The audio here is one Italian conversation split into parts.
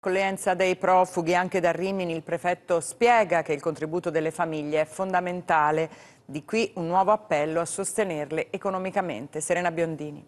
L'accoglienza dei profughi anche da Rimini, il prefetto spiega che il contributo delle famiglie è fondamentale. Di qui un nuovo appello a sostenerle economicamente. Serena Biondini.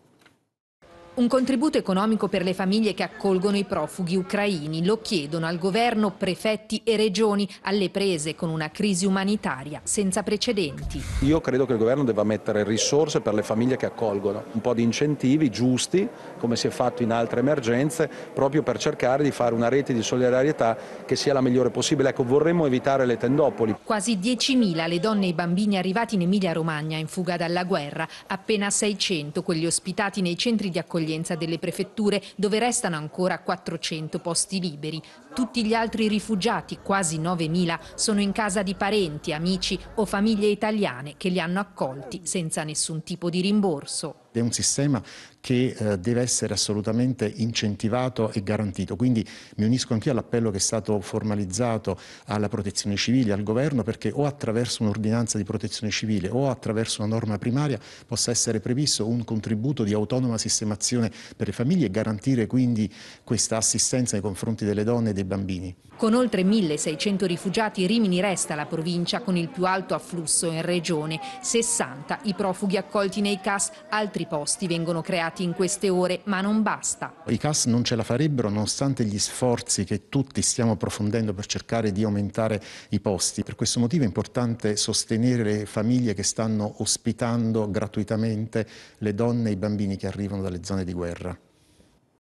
Un contributo economico per le famiglie che accolgono i profughi ucraini. Lo chiedono al governo, prefetti e regioni alle prese con una crisi umanitaria senza precedenti. Io credo che il governo debba mettere risorse per le famiglie che accolgono, un po' di incentivi giusti, come si è fatto in altre emergenze, proprio per cercare di fare una rete di solidarietà che sia la migliore possibile. Ecco, vorremmo evitare le tendopoli. Quasi 10.000 le donne e i bambini arrivati in Emilia-Romagna in fuga dalla guerra, appena 600 quelli ospitati nei centri di accoglienza l'accoglienza delle prefetture, dove restano ancora 400 posti liberi. Tutti gli altri rifugiati, quasi 9.000, sono in casa di parenti, amici o famiglie italiane che li hanno accolti senza nessun tipo di rimborso è un sistema che eh, deve essere assolutamente incentivato e garantito. Quindi mi unisco anch'io all'appello che è stato formalizzato alla protezione civile, al governo, perché o attraverso un'ordinanza di protezione civile o attraverso una norma primaria possa essere previsto un contributo di autonoma sistemazione per le famiglie e garantire quindi questa assistenza nei confronti delle donne e dei bambini. Con oltre 1.600 rifugiati Rimini resta la provincia con il più alto afflusso in regione, 60 i profughi accolti nei CAS, altri Altri posti vengono creati in queste ore, ma non basta. I CAS non ce la farebbero nonostante gli sforzi che tutti stiamo approfondendo per cercare di aumentare i posti. Per questo motivo è importante sostenere le famiglie che stanno ospitando gratuitamente le donne e i bambini che arrivano dalle zone di guerra.